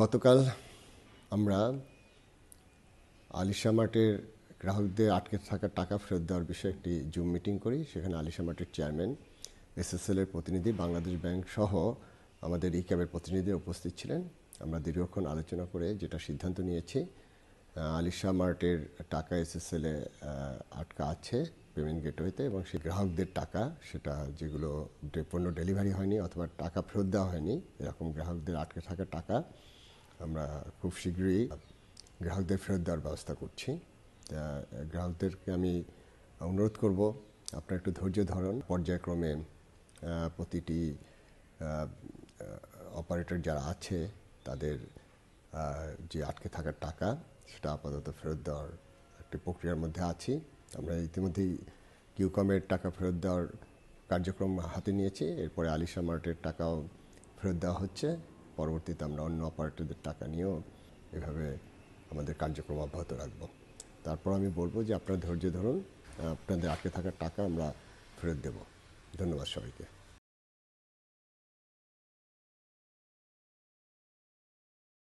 গতকাল আমরা আলিশা মার্টের গ্রাহকদের আটকে থাকা টাকা ফেরত দেওয়ার বিষয়ে একটি জুম মিটিং করি সেখানে আলিশা মার্টের চেয়ারম্যান এসএসএল এর প্রতিনিধি বাংলাদেশ ব্যাংক সহ আমাদের ক্যাবের প্রতিনিধি উপস্থিত ছিলেন আমরা দীর্ঘক্ষণ আলোচনা করে যেটা সিদ্ধান্ত নিয়েছি আলিশা মার্টের টাকা এসএসএল এ আটকা আছে পেমেন্ট গেটওয়েতে এবং সেই গ্রাহকদের টাকা সেটা যেগুলো পণ্য ডেলিভারি হয়নি অথবা টাকা ফেরত দেওয়া হয়নি এরকম গ্রাহকদের আটকে থাকা টাকা আমরা খুব শীঘ্রই গ্রাহকদের ফেরত দেওয়ার ব্যবস্থা করছি গ্রাহকদেরকে আমি অনুরোধ করব আপনার একটু ধৈর্য ধরুন পর্যায়ক্রমে প্রতিটি অপারেটর যারা আছে তাদের যে আটকে থাকার টাকা সেটা আপাতত ফেরত দেওয়ার একটি প্রক্রিয়ার মধ্যে আছি আমরা ইতিমধ্যেই কিউকমের টাকা ফেরত দেওয়ার কার্যক্রম হাতে নিয়েছি এরপরে আলিশা মার্টের টাকাও ফেরত দেওয়া হচ্ছে পরবর্তীতে আমরা অন্য অপারেটরদের টাকা নিয়েও এভাবে আমাদের কার্যক্রম অব্যাহত রাখবো তারপর আমি বলবো যে আপনারা ধৈর্য ধরুন আপনাদের আটকে থাকা টাকা আমরা ফেরত দেব ধন্যবাদ সবাইকে